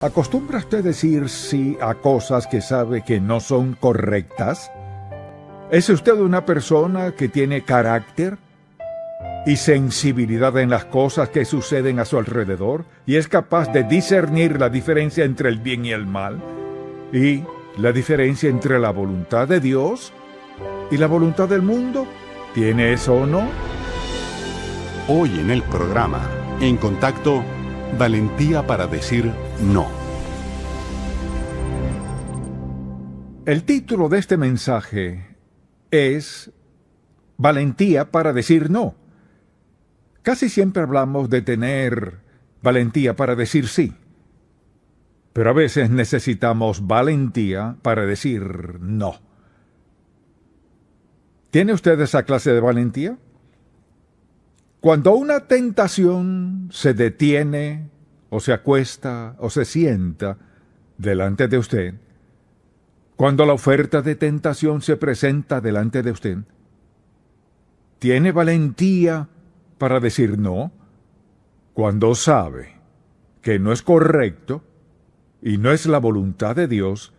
¿Acostumbra usted decir sí a cosas que sabe que no son correctas? ¿Es usted una persona que tiene carácter y sensibilidad en las cosas que suceden a su alrededor y es capaz de discernir la diferencia entre el bien y el mal? ¿Y la diferencia entre la voluntad de Dios y la voluntad del mundo? ¿Tiene eso o no? Hoy en el programa, en contacto, valentía para decir no. El título de este mensaje es Valentía para decir no. Casi siempre hablamos de tener valentía para decir sí, pero a veces necesitamos valentía para decir no. ¿Tiene usted esa clase de valentía? Cuando una tentación se detiene, o se acuesta o se sienta delante de usted, cuando la oferta de tentación se presenta delante de usted, tiene valentía para decir no cuando sabe que no es correcto y no es la voluntad de Dios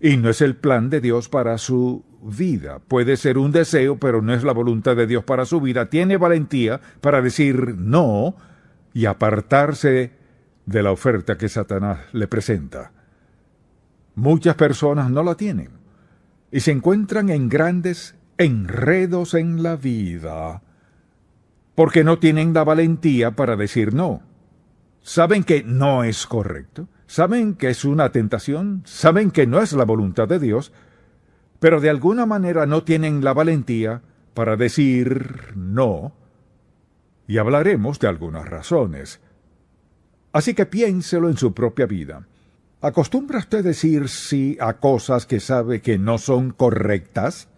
y no es el plan de Dios para su vida. Puede ser un deseo, pero no es la voluntad de Dios para su vida. Tiene valentía para decir no y apartarse de la oferta que Satanás le presenta. Muchas personas no la tienen y se encuentran en grandes enredos en la vida porque no tienen la valentía para decir no. Saben que no es correcto, saben que es una tentación, saben que no es la voluntad de Dios, pero de alguna manera no tienen la valentía para decir no. Y hablaremos de algunas razones. Así que piénselo en su propia vida. ¿Acostumbra usted decir sí a cosas que sabe que no son correctas?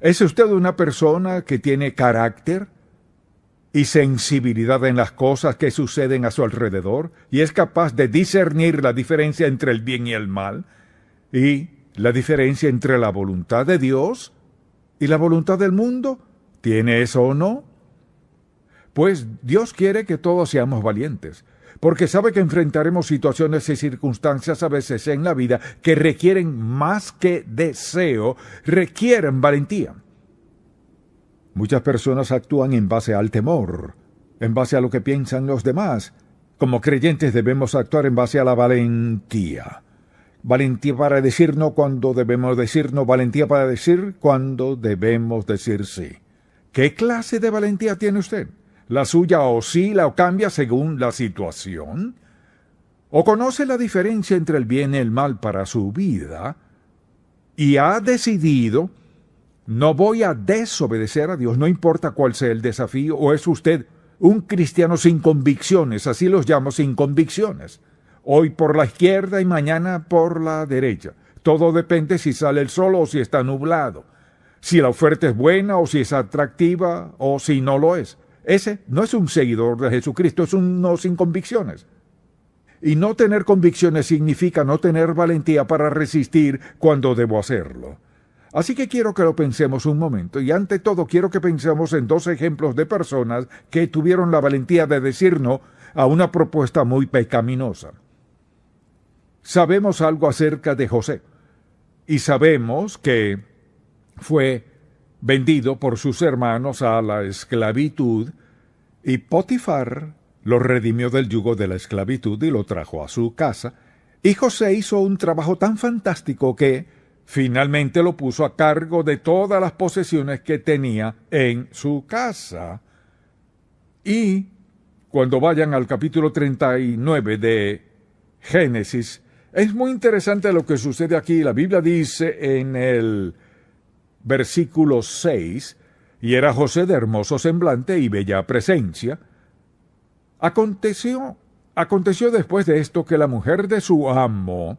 ¿Es usted una persona que tiene carácter y sensibilidad en las cosas que suceden a su alrededor y es capaz de discernir la diferencia entre el bien y el mal y la diferencia entre la voluntad de Dios y la voluntad del mundo? ¿Tiene eso o no? Pues Dios quiere que todos seamos valientes, porque sabe que enfrentaremos situaciones y circunstancias a veces en la vida que requieren más que deseo, requieren valentía. Muchas personas actúan en base al temor, en base a lo que piensan los demás. Como creyentes debemos actuar en base a la valentía. Valentía para decir no cuando debemos decir no, valentía para decir cuando debemos decir sí. ¿Qué clase de valentía tiene usted? la suya oscila o cambia según la situación, o conoce la diferencia entre el bien y el mal para su vida, y ha decidido, no voy a desobedecer a Dios, no importa cuál sea el desafío, o es usted un cristiano sin convicciones, así los llamo, sin convicciones, hoy por la izquierda y mañana por la derecha. Todo depende si sale el sol o si está nublado, si la oferta es buena o si es atractiva o si no lo es. Ese no es un seguidor de Jesucristo, es un no sin convicciones. Y no tener convicciones significa no tener valentía para resistir cuando debo hacerlo. Así que quiero que lo pensemos un momento y ante todo quiero que pensemos en dos ejemplos de personas que tuvieron la valentía de decir no a una propuesta muy pecaminosa. Sabemos algo acerca de José y sabemos que fue vendido por sus hermanos a la esclavitud, y Potifar lo redimió del yugo de la esclavitud y lo trajo a su casa, y José hizo un trabajo tan fantástico que finalmente lo puso a cargo de todas las posesiones que tenía en su casa. Y cuando vayan al capítulo 39 de Génesis, es muy interesante lo que sucede aquí. La Biblia dice en el versículo 6, y era José de hermoso semblante y bella presencia. Aconteció, aconteció después de esto que la mujer de su amo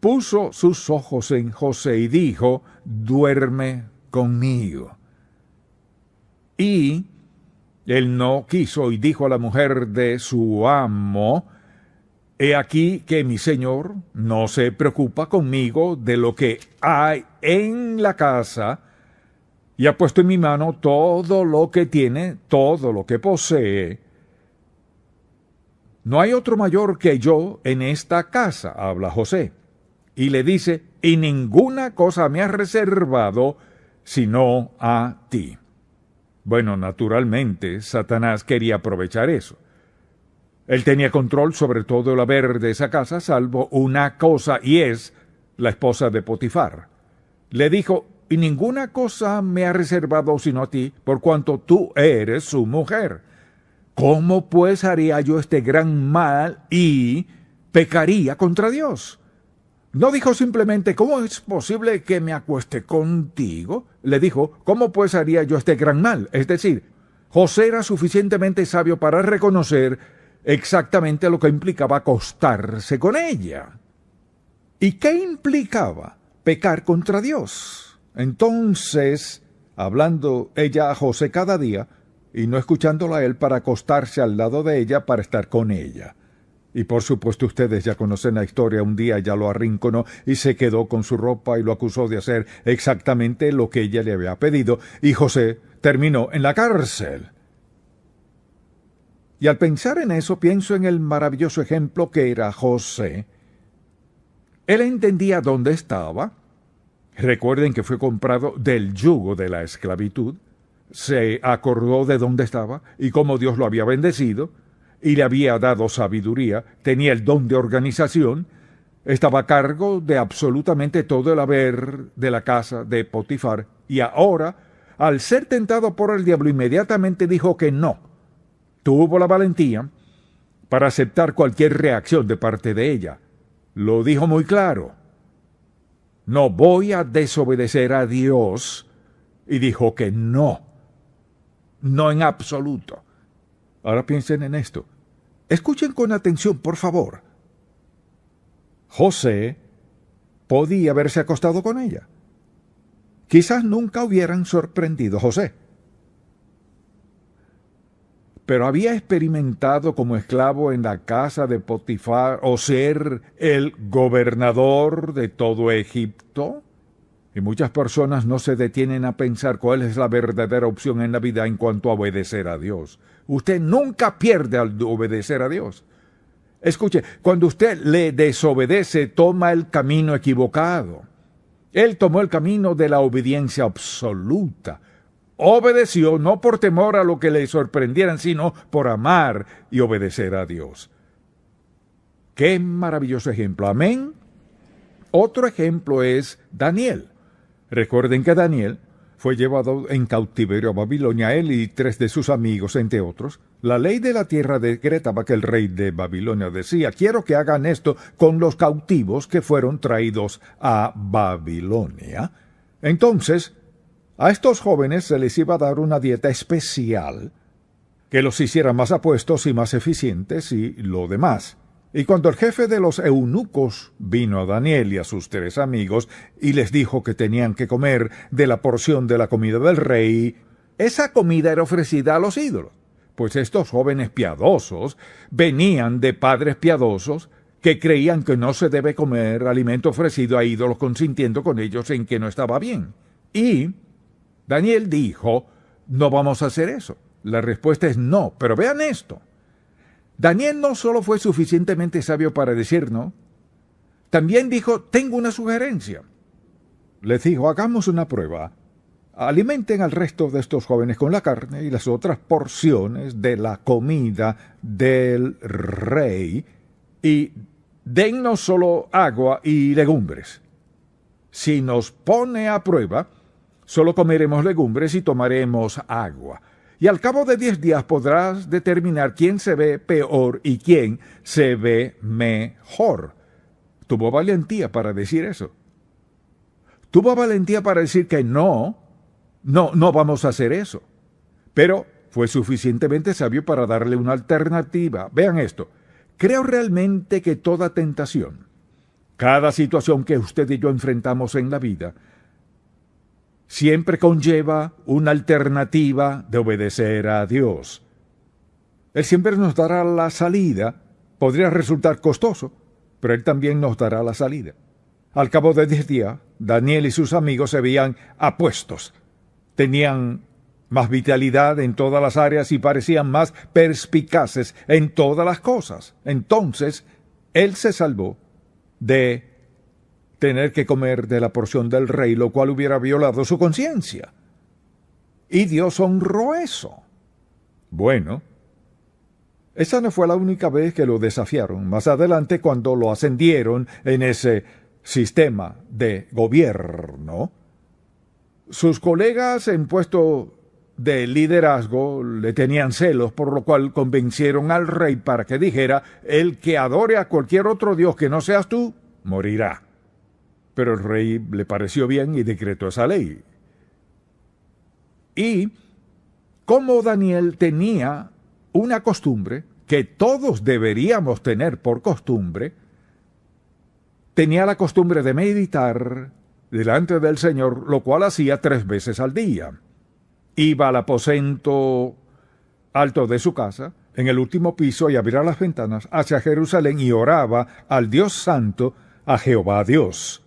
puso sus ojos en José y dijo, duerme conmigo. Y él no quiso y dijo a la mujer de su amo, He aquí que mi Señor no se preocupa conmigo de lo que hay en la casa y ha puesto en mi mano todo lo que tiene, todo lo que posee. No hay otro mayor que yo en esta casa, habla José. Y le dice, y ninguna cosa me has reservado sino a ti. Bueno, naturalmente, Satanás quería aprovechar eso. Él tenía control sobre todo el haber de esa casa, salvo una cosa, y es la esposa de Potifar. Le dijo, y ninguna cosa me ha reservado sino a ti, por cuanto tú eres su mujer. ¿Cómo pues haría yo este gran mal y pecaría contra Dios? No dijo simplemente, ¿cómo es posible que me acueste contigo? Le dijo, ¿cómo pues haría yo este gran mal? Es decir, José era suficientemente sabio para reconocer exactamente lo que implicaba acostarse con ella. ¿Y qué implicaba pecar contra Dios? Entonces, hablando ella a José cada día, y no escuchándola a él para acostarse al lado de ella para estar con ella. Y por supuesto ustedes ya conocen la historia, un día ya lo arrinconó y se quedó con su ropa y lo acusó de hacer exactamente lo que ella le había pedido, y José terminó en la cárcel. Y al pensar en eso pienso en el maravilloso ejemplo que era José. Él entendía dónde estaba. Recuerden que fue comprado del yugo de la esclavitud. Se acordó de dónde estaba y cómo Dios lo había bendecido y le había dado sabiduría, tenía el don de organización, estaba a cargo de absolutamente todo el haber de la casa de Potifar y ahora, al ser tentado por el diablo, inmediatamente dijo que no, tuvo la valentía para aceptar cualquier reacción de parte de ella. Lo dijo muy claro. No voy a desobedecer a Dios. Y dijo que no. No en absoluto. Ahora piensen en esto. Escuchen con atención, por favor. José podía haberse acostado con ella. Quizás nunca hubieran sorprendido a José pero había experimentado como esclavo en la casa de Potifar o ser el gobernador de todo Egipto? Y muchas personas no se detienen a pensar cuál es la verdadera opción en la vida en cuanto a obedecer a Dios. Usted nunca pierde al obedecer a Dios. Escuche, cuando usted le desobedece, toma el camino equivocado. Él tomó el camino de la obediencia absoluta obedeció no por temor a lo que le sorprendieran, sino por amar y obedecer a Dios. Qué maravilloso ejemplo. Amén. Otro ejemplo es Daniel. Recuerden que Daniel fue llevado en cautiverio a Babilonia, él y tres de sus amigos, entre otros. La ley de la tierra decretaba que el rey de Babilonia decía, quiero que hagan esto con los cautivos que fueron traídos a Babilonia. Entonces, a estos jóvenes se les iba a dar una dieta especial que los hiciera más apuestos y más eficientes y lo demás. Y cuando el jefe de los eunucos vino a Daniel y a sus tres amigos y les dijo que tenían que comer de la porción de la comida del rey, esa comida era ofrecida a los ídolos, pues estos jóvenes piadosos venían de padres piadosos que creían que no se debe comer alimento ofrecido a ídolos consintiendo con ellos en que no estaba bien. Y Daniel dijo, no vamos a hacer eso. La respuesta es no, pero vean esto. Daniel no solo fue suficientemente sabio para decir no, también dijo, tengo una sugerencia. Les dijo, hagamos una prueba. Alimenten al resto de estos jóvenes con la carne y las otras porciones de la comida del rey y dennos solo agua y legumbres. Si nos pone a prueba, Solo comeremos legumbres y tomaremos agua. Y al cabo de diez días podrás determinar quién se ve peor y quién se ve mejor. Tuvo valentía para decir eso. Tuvo valentía para decir que no, no, no vamos a hacer eso. Pero fue suficientemente sabio para darle una alternativa. Vean esto. Creo realmente que toda tentación, cada situación que usted y yo enfrentamos en la vida, siempre conlleva una alternativa de obedecer a Dios. Él siempre nos dará la salida, podría resultar costoso, pero Él también nos dará la salida. Al cabo de diez días, Daniel y sus amigos se veían apuestos, tenían más vitalidad en todas las áreas y parecían más perspicaces en todas las cosas. Entonces, Él se salvó de tener que comer de la porción del rey, lo cual hubiera violado su conciencia. Y Dios honró eso. Bueno, esa no fue la única vez que lo desafiaron. Más adelante, cuando lo ascendieron en ese sistema de gobierno, sus colegas en puesto de liderazgo le tenían celos, por lo cual convencieron al rey para que dijera, el que adore a cualquier otro Dios que no seas tú, morirá. Pero el rey le pareció bien y decretó esa ley. Y como Daniel tenía una costumbre, que todos deberíamos tener por costumbre, tenía la costumbre de meditar delante del Señor, lo cual hacía tres veces al día. Iba al aposento alto de su casa, en el último piso, y abría las ventanas hacia Jerusalén y oraba al Dios Santo, a Jehová Dios.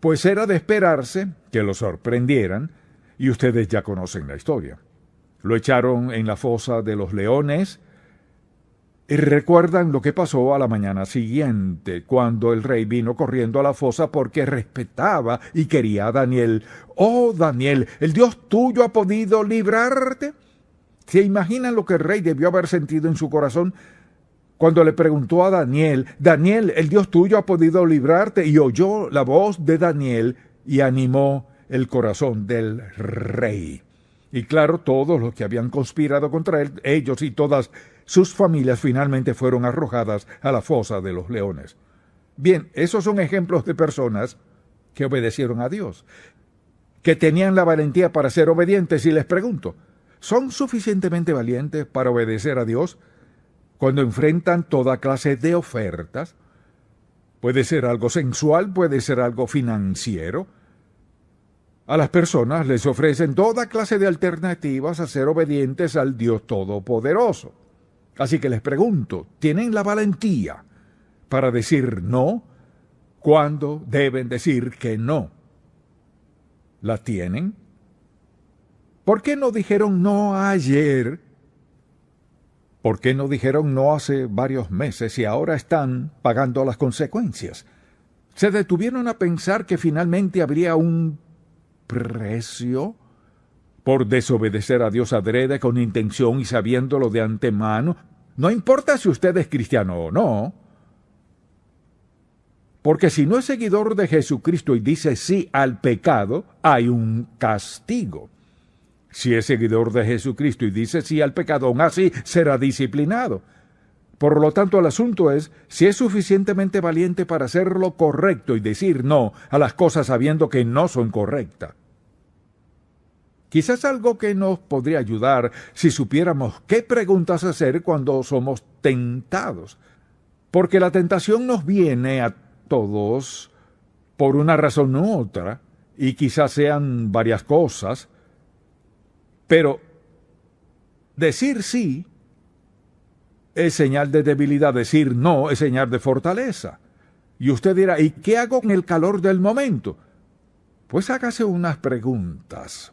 Pues era de esperarse que lo sorprendieran, y ustedes ya conocen la historia. Lo echaron en la fosa de los leones, y recuerdan lo que pasó a la mañana siguiente, cuando el rey vino corriendo a la fosa porque respetaba y quería a Daniel. Oh, Daniel, ¿el Dios tuyo ha podido librarte? ¿Se imaginan lo que el rey debió haber sentido en su corazón cuando le preguntó a Daniel, Daniel, el Dios tuyo ha podido librarte, y oyó la voz de Daniel y animó el corazón del rey. Y claro, todos los que habían conspirado contra él, ellos y todas sus familias finalmente fueron arrojadas a la fosa de los leones. Bien, esos son ejemplos de personas que obedecieron a Dios, que tenían la valentía para ser obedientes y les pregunto, ¿son suficientemente valientes para obedecer a Dios? cuando enfrentan toda clase de ofertas. Puede ser algo sensual, puede ser algo financiero. A las personas les ofrecen toda clase de alternativas a ser obedientes al Dios Todopoderoso. Así que les pregunto, ¿tienen la valentía para decir no? cuando deben decir que no? ¿La tienen? ¿Por qué no dijeron no ayer ¿Por qué no dijeron no hace varios meses y ahora están pagando las consecuencias? Se detuvieron a pensar que finalmente habría un precio por desobedecer a Dios adrede con intención y sabiéndolo de antemano. No importa si usted es cristiano o no. Porque si no es seguidor de Jesucristo y dice sí al pecado, hay un castigo. Si es seguidor de Jesucristo y dice sí al pecado, aún así será disciplinado. Por lo tanto, el asunto es si es suficientemente valiente para hacer lo correcto y decir no a las cosas sabiendo que no son correctas. Quizás algo que nos podría ayudar si supiéramos qué preguntas hacer cuando somos tentados. Porque la tentación nos viene a todos por una razón u otra, y quizás sean varias cosas, pero decir sí es señal de debilidad, decir no es señal de fortaleza. Y usted dirá, ¿y qué hago con el calor del momento? Pues hágase unas preguntas.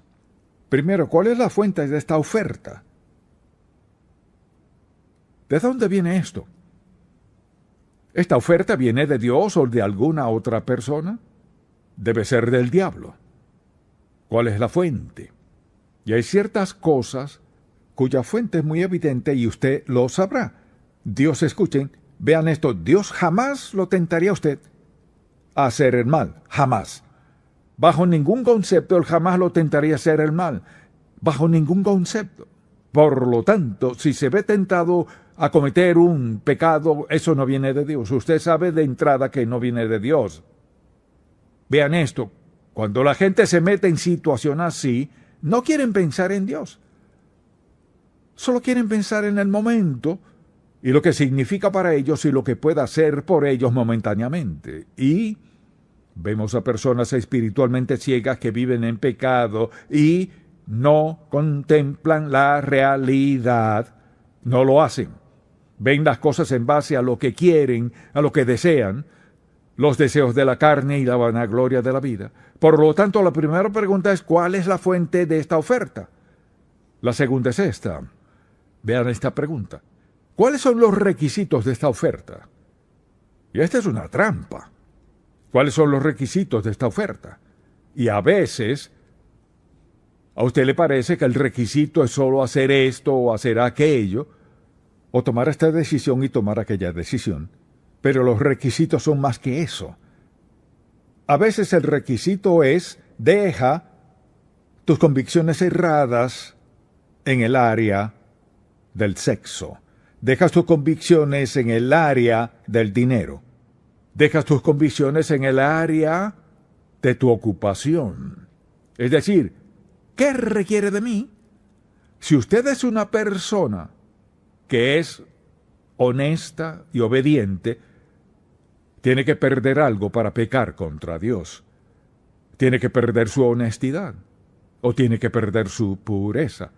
Primero, ¿cuál es la fuente de esta oferta? ¿De dónde viene esto? ¿Esta oferta viene de Dios o de alguna otra persona? Debe ser del diablo. ¿Cuál es la fuente? Y hay ciertas cosas cuya fuente es muy evidente y usted lo sabrá. Dios escuchen, vean esto, Dios jamás lo tentaría a usted a hacer el mal, jamás. Bajo ningún concepto él jamás lo tentaría a hacer el mal, bajo ningún concepto. Por lo tanto, si se ve tentado a cometer un pecado, eso no viene de Dios. Usted sabe de entrada que no viene de Dios. Vean esto, cuando la gente se mete en situación así, no quieren pensar en Dios. Solo quieren pensar en el momento y lo que significa para ellos y lo que pueda hacer por ellos momentáneamente. Y vemos a personas espiritualmente ciegas que viven en pecado y no contemplan la realidad. No lo hacen. Ven las cosas en base a lo que quieren, a lo que desean, los deseos de la carne y la vanagloria de la vida. Por lo tanto, la primera pregunta es ¿cuál es la fuente de esta oferta? La segunda es esta. Vean esta pregunta. ¿Cuáles son los requisitos de esta oferta? Y esta es una trampa. ¿Cuáles son los requisitos de esta oferta? Y a veces a usted le parece que el requisito es solo hacer esto o hacer aquello, o tomar esta decisión y tomar aquella decisión pero los requisitos son más que eso. A veces el requisito es deja tus convicciones erradas en el área del sexo. Deja tus convicciones en el área del dinero. Dejas tus convicciones en el área de tu ocupación. Es decir, ¿qué requiere de mí? Si usted es una persona que es honesta y obediente, tiene que perder algo para pecar contra Dios. Tiene que perder su honestidad. O tiene que perder su pureza.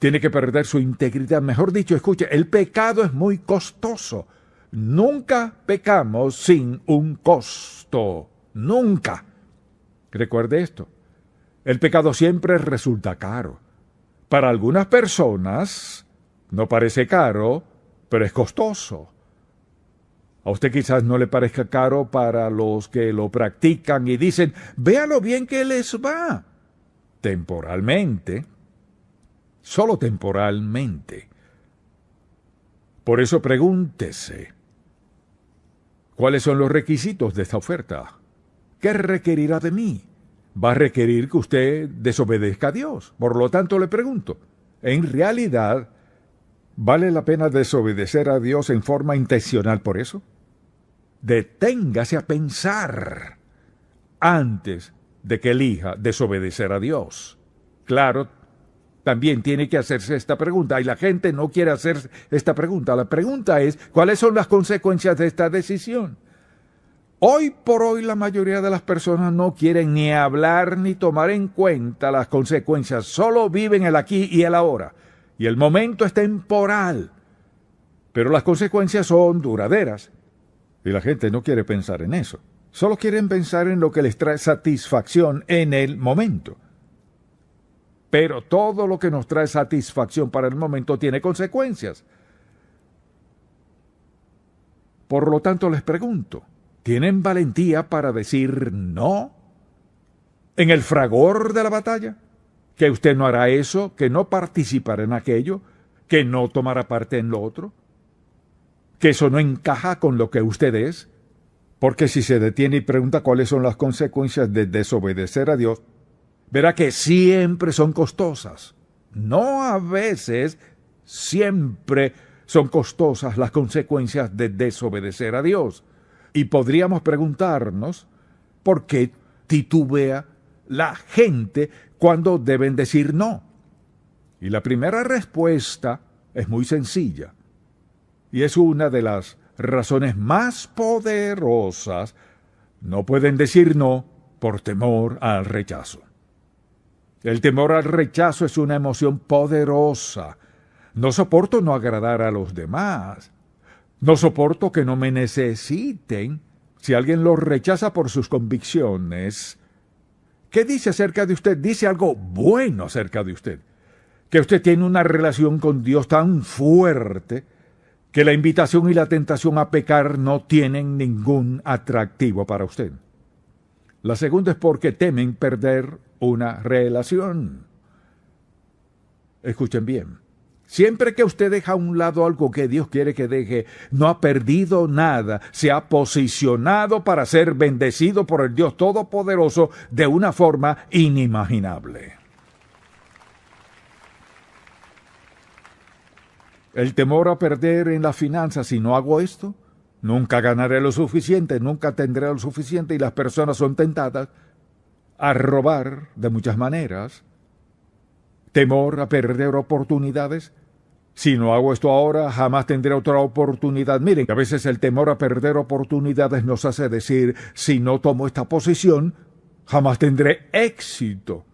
Tiene que perder su integridad. Mejor dicho, escuche, el pecado es muy costoso. Nunca pecamos sin un costo. Nunca. Recuerde esto. El pecado siempre resulta caro. Para algunas personas no parece caro, pero es costoso. A usted quizás no le parezca caro para los que lo practican y dicen, véalo bien que les va. Temporalmente, solo temporalmente. Por eso pregúntese, ¿cuáles son los requisitos de esta oferta? ¿Qué requerirá de mí? Va a requerir que usted desobedezca a Dios. Por lo tanto, le pregunto, ¿en realidad vale la pena desobedecer a Dios en forma intencional por eso? deténgase a pensar antes de que elija desobedecer a Dios. Claro, también tiene que hacerse esta pregunta y la gente no quiere hacer esta pregunta. La pregunta es, ¿cuáles son las consecuencias de esta decisión? Hoy por hoy la mayoría de las personas no quieren ni hablar ni tomar en cuenta las consecuencias, solo viven el aquí y el ahora. Y el momento es temporal, pero las consecuencias son duraderas. Y la gente no quiere pensar en eso. Solo quieren pensar en lo que les trae satisfacción en el momento. Pero todo lo que nos trae satisfacción para el momento tiene consecuencias. Por lo tanto, les pregunto, ¿tienen valentía para decir no? En el fragor de la batalla, que usted no hará eso, que no participará en aquello, que no tomará parte en lo otro que eso no encaja con lo que usted es, porque si se detiene y pregunta cuáles son las consecuencias de desobedecer a Dios, verá que siempre son costosas. No a veces, siempre son costosas las consecuencias de desobedecer a Dios. Y podríamos preguntarnos por qué titubea la gente cuando deben decir no. Y la primera respuesta es muy sencilla y es una de las razones más poderosas, no pueden decir no por temor al rechazo. El temor al rechazo es una emoción poderosa. No soporto no agradar a los demás. No soporto que no me necesiten si alguien lo rechaza por sus convicciones. ¿Qué dice acerca de usted? Dice algo bueno acerca de usted. Que usted tiene una relación con Dios tan fuerte que la invitación y la tentación a pecar no tienen ningún atractivo para usted. La segunda es porque temen perder una relación. Escuchen bien. Siempre que usted deja a un lado algo que Dios quiere que deje, no ha perdido nada, se ha posicionado para ser bendecido por el Dios Todopoderoso de una forma inimaginable. el temor a perder en las finanzas si no hago esto, nunca ganaré lo suficiente, nunca tendré lo suficiente y las personas son tentadas a robar de muchas maneras, temor a perder oportunidades. Si no hago esto ahora, jamás tendré otra oportunidad. Miren, a veces el temor a perder oportunidades nos hace decir, si no tomo esta posición, jamás tendré éxito.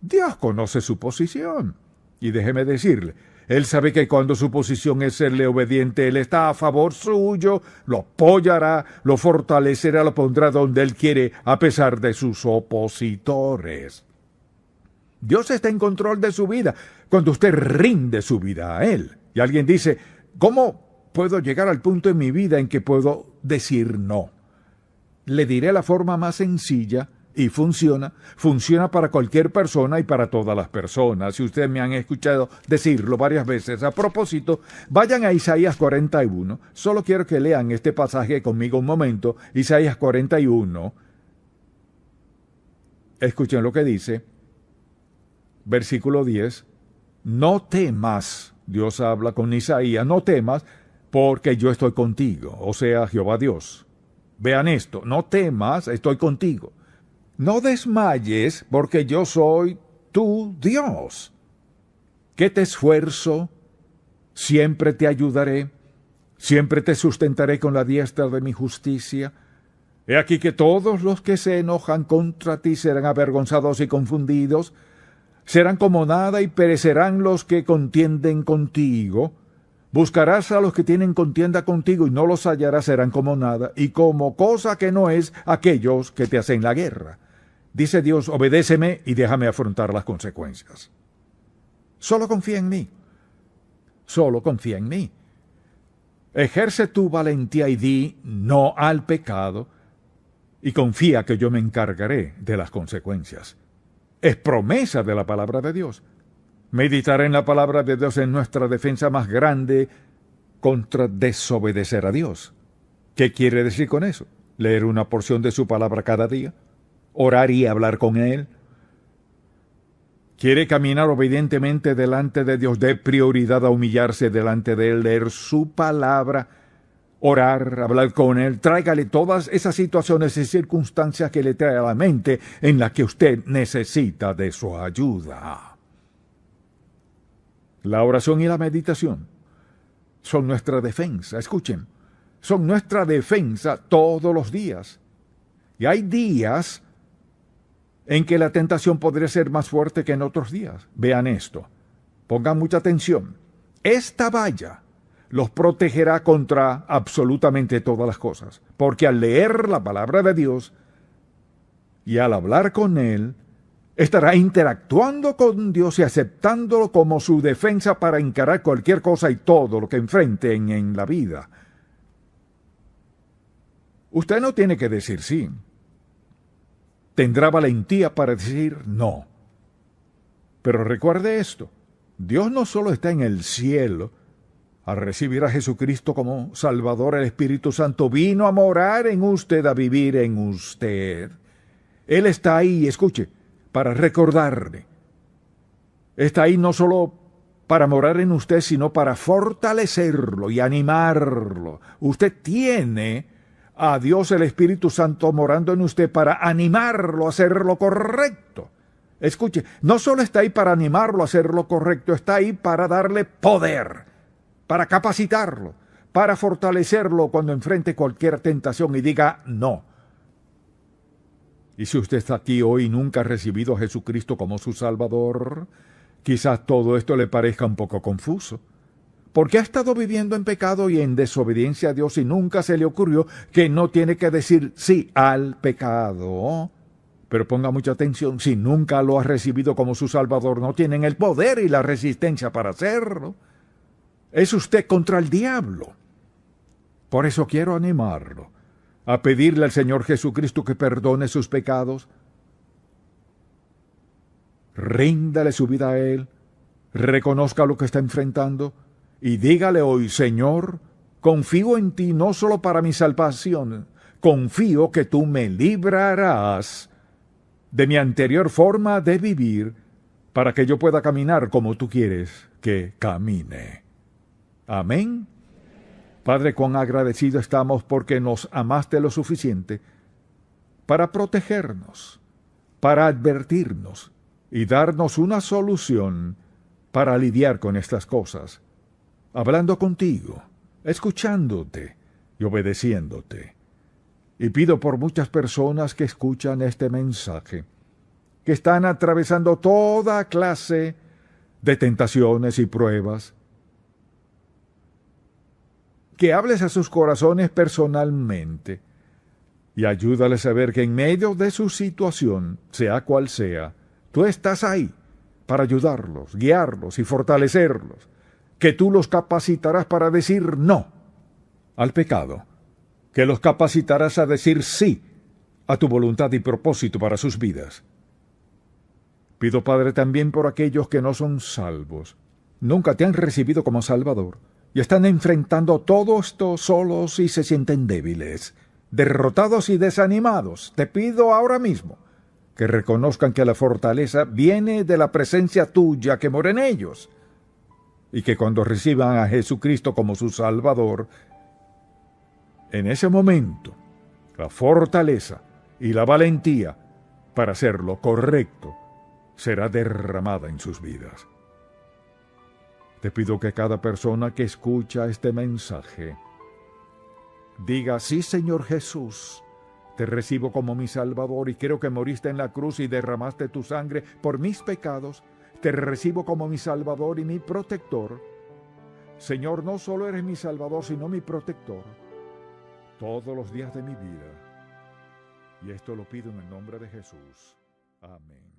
Dios conoce su posición. Y déjeme decirle, él sabe que cuando su posición es serle obediente, Él está a favor suyo, lo apoyará, lo fortalecerá, lo pondrá donde Él quiere, a pesar de sus opositores. Dios está en control de su vida cuando usted rinde su vida a Él. Y alguien dice, ¿cómo puedo llegar al punto en mi vida en que puedo decir no? Le diré la forma más sencilla y funciona, funciona para cualquier persona y para todas las personas. Si ustedes me han escuchado decirlo varias veces, a propósito, vayan a Isaías 41. Solo quiero que lean este pasaje conmigo un momento. Isaías 41. Escuchen lo que dice. Versículo 10. No temas, Dios habla con Isaías, no temas, porque yo estoy contigo, o sea, Jehová Dios. Vean esto, no temas, estoy contigo no desmayes, porque yo soy tu Dios. Que te esfuerzo, siempre te ayudaré, siempre te sustentaré con la diestra de mi justicia. He aquí que todos los que se enojan contra ti serán avergonzados y confundidos, serán como nada y perecerán los que contienden contigo. Buscarás a los que tienen contienda contigo y no los hallarás, serán como nada, y como cosa que no es aquellos que te hacen la guerra. Dice Dios, obedéceme y déjame afrontar las consecuencias. Solo confía en mí. Solo confía en mí. Ejerce tu valentía y di no al pecado y confía que yo me encargaré de las consecuencias. Es promesa de la palabra de Dios. Meditar en la palabra de Dios es nuestra defensa más grande contra desobedecer a Dios. ¿Qué quiere decir con eso? Leer una porción de su palabra cada día, orar y hablar con Él. Quiere caminar obedientemente delante de Dios, dé prioridad a humillarse delante de Él, leer su palabra, orar, hablar con Él. Tráigale todas esas situaciones y circunstancias que le trae a la mente en las que usted necesita de su ayuda. La oración y la meditación son nuestra defensa, escuchen, son nuestra defensa todos los días. Y hay días en que la tentación podría ser más fuerte que en otros días. Vean esto. Pongan mucha atención. Esta valla los protegerá contra absolutamente todas las cosas, porque al leer la palabra de Dios y al hablar con Él, estará interactuando con Dios y aceptándolo como su defensa para encarar cualquier cosa y todo lo que enfrenten en la vida. Usted no tiene que decir sí tendrá valentía para decir no. Pero recuerde esto, Dios no solo está en el cielo, al recibir a Jesucristo como Salvador, el Espíritu Santo vino a morar en usted, a vivir en usted. Él está ahí, escuche, para recordarle. Está ahí no solo para morar en usted, sino para fortalecerlo y animarlo. Usted tiene a Dios el Espíritu Santo morando en usted para animarlo a hacer lo correcto. Escuche, no solo está ahí para animarlo a hacer lo correcto, está ahí para darle poder, para capacitarlo, para fortalecerlo cuando enfrente cualquier tentación y diga no. Y si usted está aquí hoy y nunca ha recibido a Jesucristo como su Salvador, quizás todo esto le parezca un poco confuso porque ha estado viviendo en pecado y en desobediencia a Dios y nunca se le ocurrió que no tiene que decir sí al pecado. Pero ponga mucha atención, si nunca lo ha recibido como su Salvador, no tienen el poder y la resistencia para hacerlo. Es usted contra el diablo. Por eso quiero animarlo a pedirle al Señor Jesucristo que perdone sus pecados. Ríndale su vida a Él, reconozca lo que está enfrentando, y dígale hoy, Señor, confío en ti no solo para mi salvación, confío que tú me librarás de mi anterior forma de vivir para que yo pueda caminar como tú quieres que camine. Amén. Padre, cuán agradecido estamos porque nos amaste lo suficiente para protegernos, para advertirnos y darnos una solución para lidiar con estas cosas hablando contigo, escuchándote y obedeciéndote. Y pido por muchas personas que escuchan este mensaje, que están atravesando toda clase de tentaciones y pruebas, que hables a sus corazones personalmente y ayúdales a ver que en medio de su situación, sea cual sea, tú estás ahí para ayudarlos, guiarlos y fortalecerlos que tú los capacitarás para decir no al pecado, que los capacitarás a decir sí a tu voluntad y propósito para sus vidas. Pido, Padre, también por aquellos que no son salvos, nunca te han recibido como Salvador, y están enfrentando todo esto solos y se sienten débiles, derrotados y desanimados. Te pido ahora mismo que reconozcan que la fortaleza viene de la presencia tuya que mora en ellos, y que cuando reciban a Jesucristo como su Salvador, en ese momento, la fortaleza y la valentía para hacer lo correcto será derramada en sus vidas. Te pido que cada persona que escucha este mensaje diga, sí Señor Jesús, te recibo como mi Salvador y creo que moriste en la cruz y derramaste tu sangre por mis pecados te recibo como mi Salvador y mi protector. Señor, no solo eres mi Salvador, sino mi protector todos los días de mi vida. Y esto lo pido en el nombre de Jesús. Amén.